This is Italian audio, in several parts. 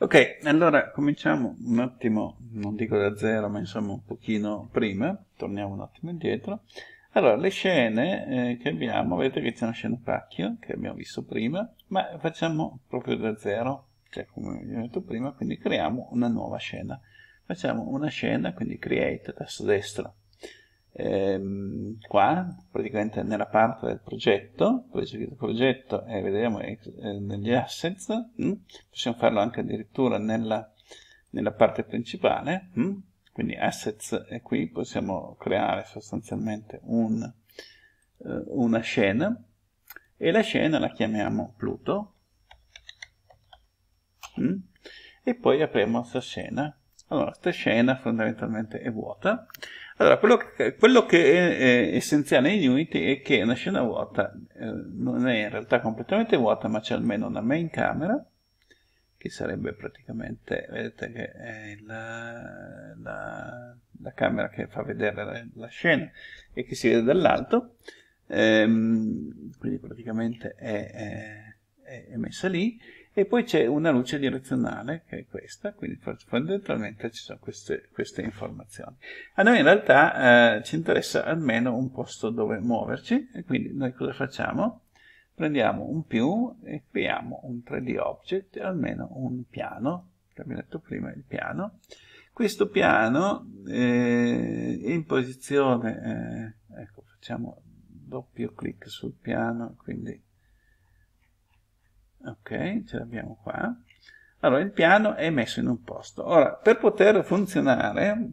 Ok, allora cominciamo un attimo, non dico da zero, ma insomma un pochino prima, torniamo un attimo indietro. Allora, le scene eh, che abbiamo, vedete che c'è una scena pacchio, che abbiamo visto prima, ma facciamo proprio da zero, cioè come vi ho detto prima, quindi creiamo una nuova scena. Facciamo una scena, quindi create, tasto destro, ehm, qua, praticamente nella parte del progetto, poi eseguito il progetto e vedremo eh, negli assets, mh? Mm, possiamo farlo anche addirittura nella, nella parte principale, mh? Mm, quindi assets è qui possiamo creare sostanzialmente un, eh, una scena e la scena la chiamiamo Pluto mh? Mm, e poi apriamo questa scena allora questa scena fondamentalmente è vuota allora, quello che, quello che è, è, essenziale in Unity è che una scena vuota eh, non è in realtà completamente vuota, ma c'è almeno una main camera, che sarebbe praticamente, vedete che è la, la, la camera che fa vedere la, la, scena e che si vede dall'alto, ehm, quindi praticamente è, è, è messa lì, e poi c'è una luce direzionale che è questa, quindi fondamentalmente ci sono queste, queste informazioni. A noi in realtà eh, ci interessa almeno un posto dove muoverci e quindi noi cosa facciamo? Prendiamo un più e creiamo un 3D object, almeno un piano, che abbiamo detto prima, il piano. Questo piano eh, in posizione, eh, ecco facciamo doppio clic sul piano, quindi ok ce l'abbiamo qua allora il piano è messo in un posto ora per poter funzionare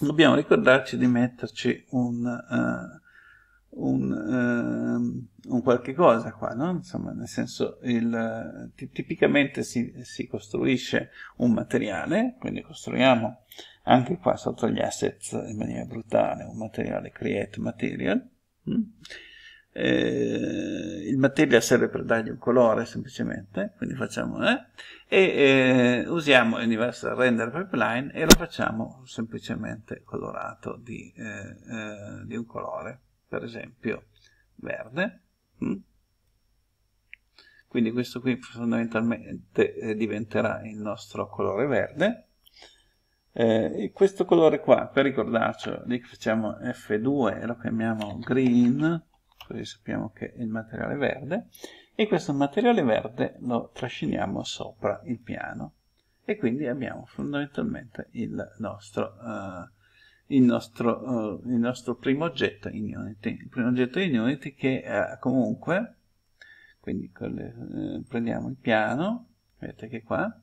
dobbiamo ricordarci di metterci un, uh, un, uh, un qualche cosa qua, no? Insomma, nel senso, il, tipicamente si, si, costruisce un materiale, quindi costruiamo anche qua sotto gli assets in maniera brutale un materiale create material, mh? Mm? eh, il materiale serve per dargli un colore semplicemente, quindi facciamo eh, e eh, usiamo Universal Render Pipeline e lo facciamo semplicemente colorato di, eh, eh, di un colore, per esempio verde. Mm. Quindi questo qui fondamentalmente eh, diventerà il nostro colore verde. Eh, questo colore qua, per ricordarcelo, facciamo F2 e lo chiamiamo green, così sappiamo che è il materiale verde, e questo materiale verde lo trasciniamo sopra il piano e quindi abbiamo fondamentalmente il nostro, uh, il nostro, uh, il nostro primo oggetto in Unity. Il primo oggetto in Unity che uh, comunque, quindi le, prendiamo il piano, vedete che qua,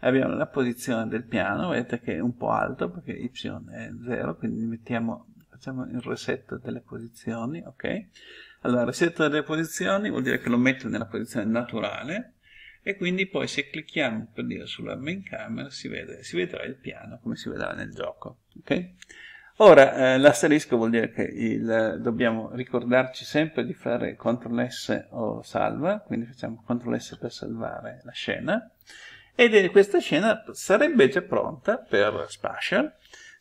abbiamo la posizione del piano, vedete che è un po' alto perché y è 0, quindi mettiamo facciamo il reset delle posizioni, ok? Allora, reset delle posizioni vuol dire che lo metto nella posizione naturale e quindi poi se clicchiamo per dire sulla main camera si, vede, si vedrà il piano come si vedrà nel gioco, ok? Ora, eh, l'asterisco vuol dire che il, dobbiamo ricordarci sempre di fare CTRL S o salva, quindi facciamo CTRL S per salvare la scena, ed questa scena sarebbe già pronta per Spatial,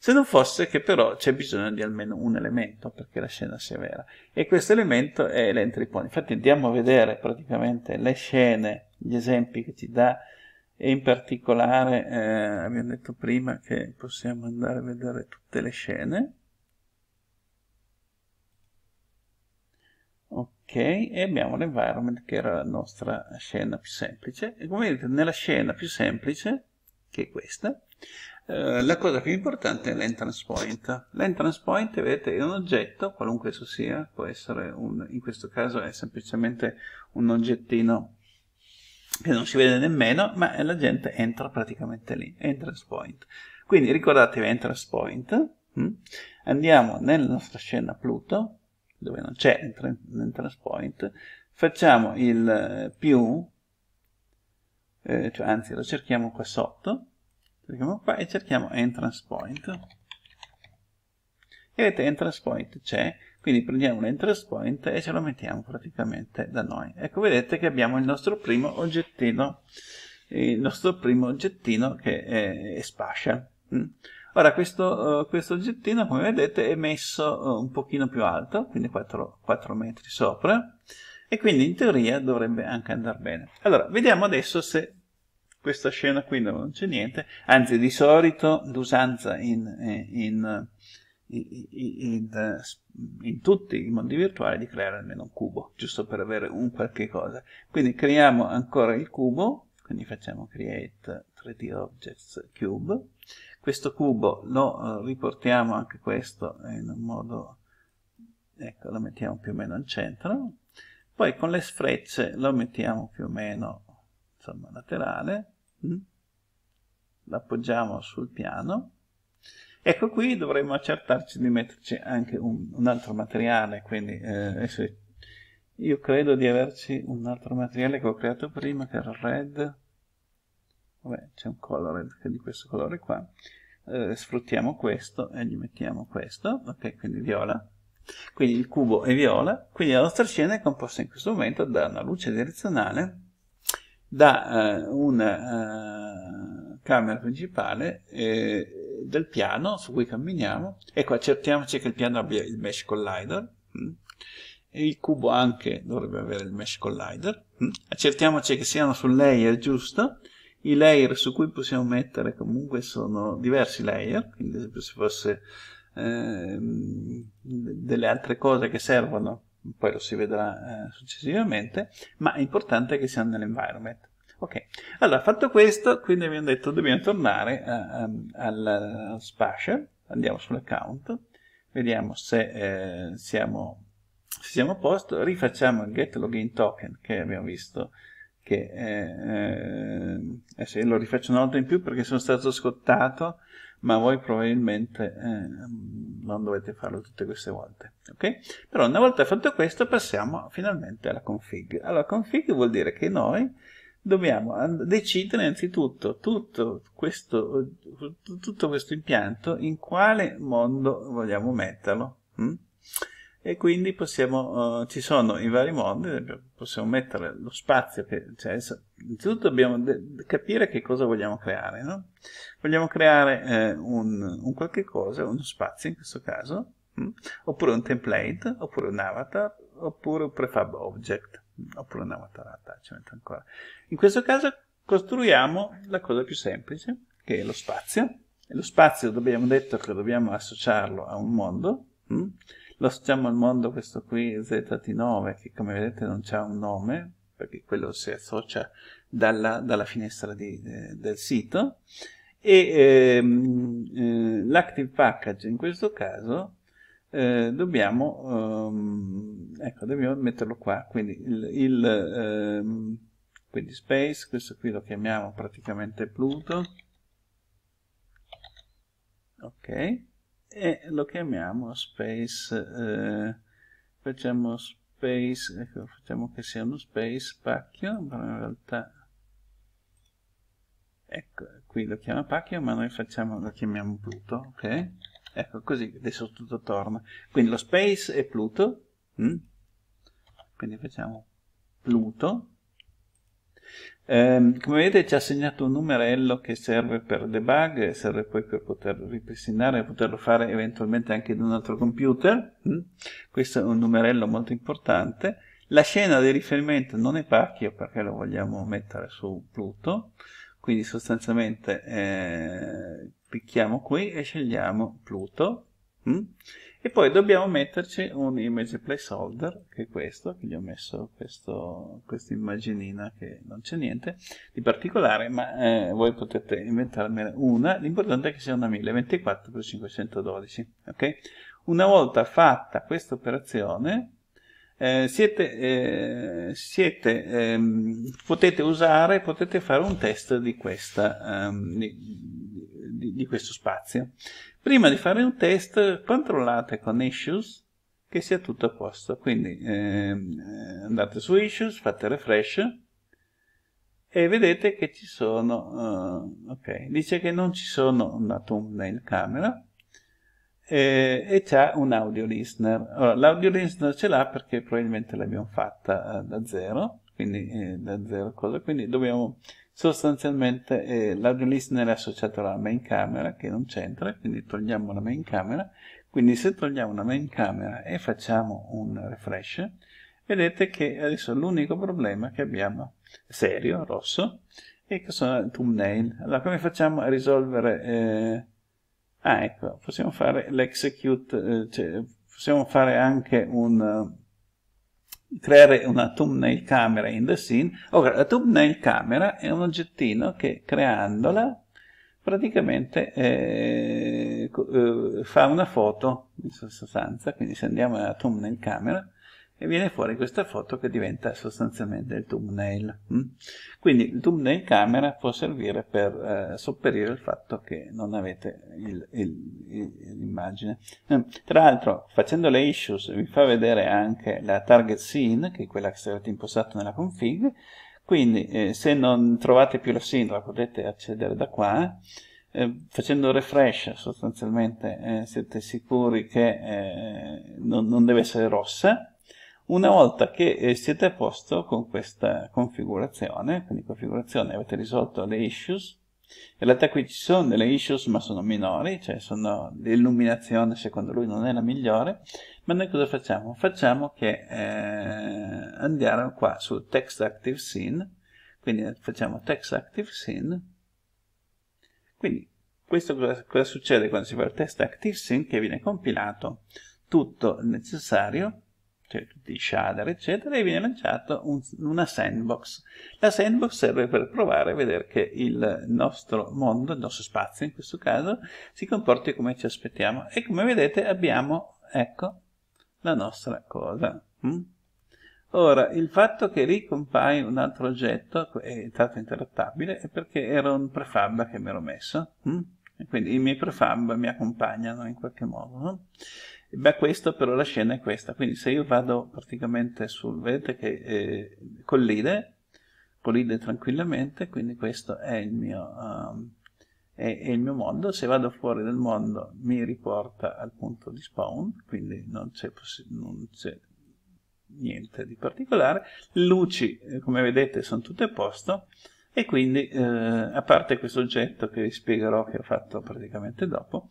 se non fosse che però c'è bisogno di almeno un elemento perché la scena sia vera. E questo elemento è l'entry point. Infatti andiamo a vedere praticamente le scene, gli esempi che ci dà e in particolare eh, abbiamo detto prima che possiamo andare a vedere tutte le scene. ok e abbiamo l'environment che era la nostra scena più semplice e come vedete nella scena più semplice che è questa eh, la cosa più importante è l'entrance point. L'entrance point, vedete, è un oggetto, qualunque esso sia, può essere un, in questo caso è semplicemente un oggettino che non si vede nemmeno, ma la gente entra praticamente lì, entrance point. Quindi ricordatevi entrance point, hm? andiamo nella nostra scena Pluto, dove non c'è entrance point, facciamo il eh, più, eh, cioè, anzi lo cerchiamo qua sotto, clicchiamo qua e cerchiamo entrance point e vedete entrance point c'è quindi prendiamo un entrance point e ce lo mettiamo praticamente da noi ecco vedete che abbiamo il nostro primo oggettino il nostro primo oggettino che è, è spatial mm. ora questo, eh, questo, oggettino come vedete è messo eh, un pochino più alto quindi 4, 4 metri sopra e quindi in teoria dovrebbe anche andare bene allora vediamo adesso se questa scena qui non c'è niente, anzi di solito l'usanza in, in, in, in, tutti i mondi virtuali è di creare almeno un cubo, giusto per avere un qualche cosa. Quindi creiamo ancora il cubo, quindi facciamo create 3D objects cube, questo cubo lo eh, riportiamo anche questo in un modo, ecco lo mettiamo più o meno al centro, poi con le frecce lo mettiamo più o meno insomma laterale Mm. l'appoggiamo sul piano ecco qui dovremmo accertarci di metterci anche un, un altro materiale quindi eh, io credo di averci un altro materiale che ho creato prima che era red c'è un color di questo colore qua eh, sfruttiamo questo e gli mettiamo questo ok quindi viola quindi il cubo è viola quindi la nostra scena è composta in questo momento da una luce direzionale da uh, eh, una uh, eh, camera principale eh, del piano su cui camminiamo. Ecco, accertiamoci che il piano abbia il mesh collider. Mh? Mm. E il cubo anche dovrebbe avere il mesh collider. Mh? Mm. Accertiamoci che siano sul layer giusto. I layer su cui possiamo mettere comunque sono diversi layer, quindi se fosse eh, delle altre cose che servono poi lo si vedrà eh, successivamente, ma è importante che siamo nell'environment. Ok, allora fatto questo, quindi abbiamo detto dobbiamo tornare a, eh, a, ehm, al, al spatial, andiamo sull'account, vediamo se, eh, siamo, se siamo a posto, rifacciamo il get login token che abbiamo visto che eh, adesso eh, io lo rifaccio una volta in più perché sono stato scottato ma voi probabilmente eh, non dovete farlo tutte queste volte. Ok? Però una volta fatto questo passiamo finalmente alla config. Allora, config vuol dire che noi dobbiamo decidere innanzitutto tutto questo, tutto questo impianto in quale mondo vogliamo metterlo. Mm? e quindi possiamo, uh, ci sono i vari modi, possiamo mettere lo spazio, che, cioè, innanzitutto dobbiamo capire che cosa vogliamo creare, no? Vogliamo creare eh, un, un, qualche cosa, uno spazio in questo caso, mh? Mm? oppure un template, oppure un avatar, oppure un prefab object, mm? oppure un avatar attachment ah, ancora. In questo caso costruiamo la cosa più semplice, che è lo spazio, e lo spazio dobbiamo detto che dobbiamo associarlo a un mondo, mh? Mm? lo stiamo al mondo questo qui zt 9 che come vedete non c'ha un nome perché quello si associa dalla, dalla finestra di, eh, del sito e ehm, eh, l'active package in questo caso eh, dobbiamo, ehm, ecco, dobbiamo metterlo qua quindi il, il ehm, quindi space questo qui lo chiamiamo praticamente Pluto ok e lo chiamiamo space, eh, facciamo space, ecco, facciamo che sia uno space pacchio, ma in realtà, ecco, qui lo chiama pacchio, ma noi facciamo, lo chiamiamo Pluto, ok? Ecco, così adesso tutto torna. Quindi lo space è Pluto, hm? quindi facciamo Pluto, eh, come vedete ci ha segnato un numerello che serve per debug, serve poi per poter ripristinare, e poterlo fare eventualmente anche in un altro computer. Mm? Questo è un numerello molto importante. La scena di riferimento non è pacchio perché lo vogliamo mettere su Pluto, quindi sostanzialmente eh, clicchiamo qui e scegliamo Pluto. Mm? e poi dobbiamo metterci un image placeholder che è questo, che gli ho messo questa immaginina che non c'è niente di particolare ma eh, voi potete inventarmene una l'importante è che sia una 1024x512 ok? una volta fatta questa operazione eh, siete, eh, siete, ehm, potete usare, potete fare un test di questa, ehm, di, di, di questo spazio. Prima di fare un test, controllate con Issues che sia tutto a posto. Quindi ehm, eh, andate su Issues, fate refresh e vedete che ci sono, uh, ok, dice che non ci sono una thumbnail camera eh, e c'è un audio listener. Allora, l'audio listener ce l'ha perché probabilmente l'abbiamo fatta eh, da zero, quindi eh, da zero cosa, quindi dobbiamo sostanzialmente eh, l'audio listener è associato alla main camera che non c'entra, quindi togliamo la main camera, quindi se togliamo la main camera e facciamo un refresh, vedete che adesso l'unico problema che abbiamo, serio, rosso, è che sono il thumbnail. Allora come facciamo a risolvere... Eh, ah ecco, possiamo fare l'execute, eh, cioè, possiamo fare anche un creare una thumbnail camera in the scene. Ora, la thumbnail camera è un oggettino che creandola praticamente eh, eh, fa una foto in sostanza, quindi se andiamo nella thumbnail camera e viene fuori questa foto che diventa sostanzialmente il thumbnail. Mm? Quindi il thumbnail camera può servire per eh, sopperire il fatto che non avete l'immagine. Mm? tra l'altro facendo le issues vi fa vedere anche la target scene, che è quella che avete impostato nella config, quindi eh, se non trovate più la scene la potete accedere da qua, eh, facendo refresh sostanzialmente eh, siete sicuri che eh, non, non deve essere rossa, una volta che eh, siete a posto con questa configurazione, quindi configurazione avete risolto le issues, in realtà qui ci sono delle issues ma sono minori, cioè l'illuminazione secondo lui non è la migliore, ma noi cosa facciamo? Facciamo che eh, andiamo qua su Text Active Scene, quindi facciamo Text Active Scene, quindi questo cosa, cosa succede quando si fa il Text Active Scene che viene compilato tutto il necessario cioè tutti i shader, eccetera, e viene lanciata un, una sandbox. La sandbox serve per provare a vedere che il nostro mondo, il nostro spazio in questo caso, si comporti come ci aspettiamo. E come vedete abbiamo, ecco, la nostra cosa. Mm? Ora, il fatto che ricompaia un altro oggetto, è stato interattabile, è perché era un prefab che mi ero messo. Mm? quindi i miei prefab mi accompagnano in qualche modo. No? Hm? beh questo però la scena è questa quindi se io vado praticamente sul vedete che eh, collide collide tranquillamente quindi questo è il mio um, è, è, il mio mondo se vado fuori dal mondo mi riporta al punto di spawn quindi non c'è, non c'è niente di particolare le luci eh, come vedete sono tutte a posto e quindi, eh, a parte questo oggetto che vi spiegherò che ho fatto praticamente dopo,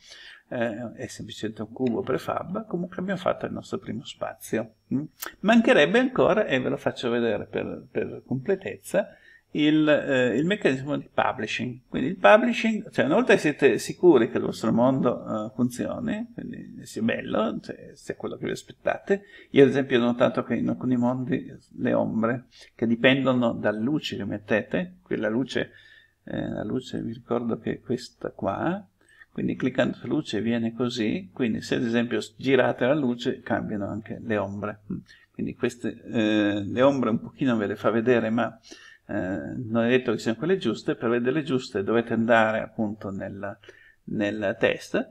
eh, è semplicemente un cubo prefab, comunque abbiamo fatto il nostro primo spazio. Mm. Mancherebbe ancora, e ve lo faccio vedere per, per completezza, il, eh, il, meccanismo di publishing. Quindi il publishing, cioè una volta che siete sicuri che il vostro mondo uh, funzioni, quindi sia bello, cioè, sia quello che vi aspettate, io ad esempio ho notato che in alcuni mondi le ombre, che dipendono dalla luce che mettete, qui la luce, eh, la luce vi ricordo che è questa qua, quindi cliccando su luce viene così, quindi se ad esempio girate la luce cambiano anche le ombre. Quindi queste, eh, le ombre un pochino ve le fa vedere, ma eh, non è detto che siano quelle giuste, per vederle giuste dovete andare appunto nel, nel test.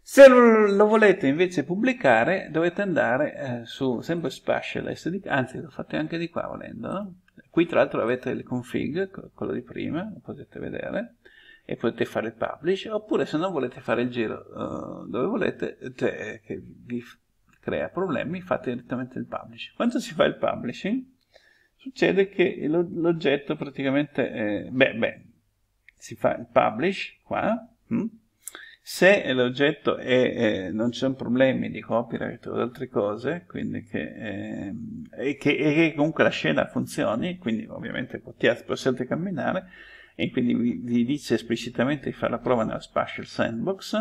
Se lo, volete invece pubblicare dovete andare eh, su sempre special SDK, anzi lo fate anche di qua volendo, no? qui tra l'altro avete il config, quello di prima, lo potete vedere, e potete fare il publish, oppure se non volete fare il giro uh, dove volete, che vi crea problemi, fate direttamente il publish. Quando si fa il publishing, succede che l'oggetto praticamente, eh, beh, beh, si fa il publish qua, hm? se l'oggetto è, eh, non c'è sono problemi di copyright o altre cose, quindi che, eh, e, che, e, che, comunque la scena funzioni, quindi ovviamente possiate camminare, e quindi vi, vi dice esplicitamente di fare la prova nella Spatial Sandbox,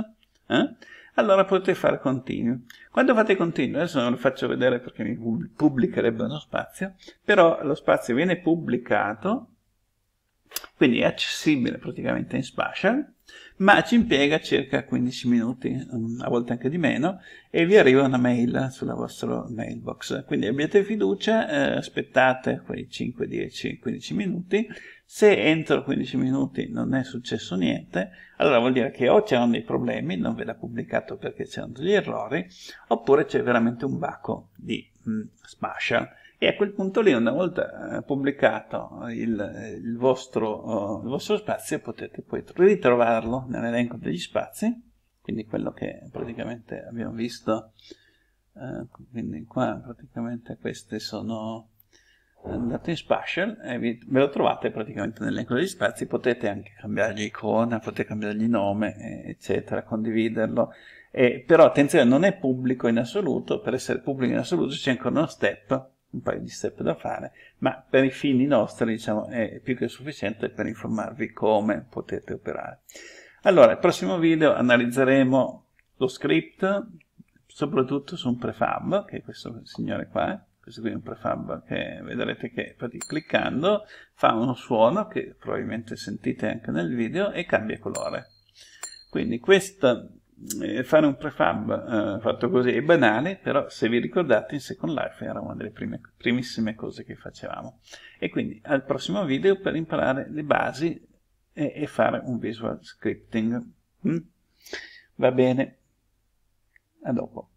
eh? allora potete fare continue. Quando fate continue, adesso non lo faccio vedere perché mi pubblicherebbe uno spazio, però lo spazio viene pubblicato quindi è accessibile praticamente in Spatial, ma ci impiega circa 15 minuti, a volte anche di meno, e vi arriva una mail sulla vostra mailbox. Quindi abbiate fiducia, eh, aspettate quei 5, 10, 15 minuti. Se entro 15 minuti non è successo niente, allora vuol dire che o c'erano dei problemi, non ve l'ha pubblicato perché c'erano degli errori, oppure c'è veramente un baco di mh, mm, Spatial e a quel punto lì, una volta eh, pubblicato il, il, vostro, eh, il vostro spazio, potete poi ritrovarlo nell'elenco degli spazi, quindi quello che praticamente abbiamo visto. Eh, quindi qua praticamente queste sono andate in special e vi, ve lo trovate praticamente nell'elenco degli spazi potete anche cambiargli icona potete cambiargli nome eccetera condividerlo e, però attenzione non è pubblico in assoluto per essere pubblico in assoluto c'è ancora uno step un paio di step da fare, ma per i fini nostri diciamo, è più che sufficiente per informarvi come potete operare. Allora, nel prossimo video analizzeremo lo script, soprattutto su un prefab, che è questo signore qua, questo qui è un prefab che vedrete che cliccando fa uno suono che probabilmente sentite anche nel video e cambia colore. Quindi questa eh, fare un prefab eh, fatto così è banale, però se vi ricordate in Second Life era una delle prime, primissime cose che facevamo. E quindi al prossimo video per imparare le basi e, e fare un visual scripting. Mm? Va bene, a dopo.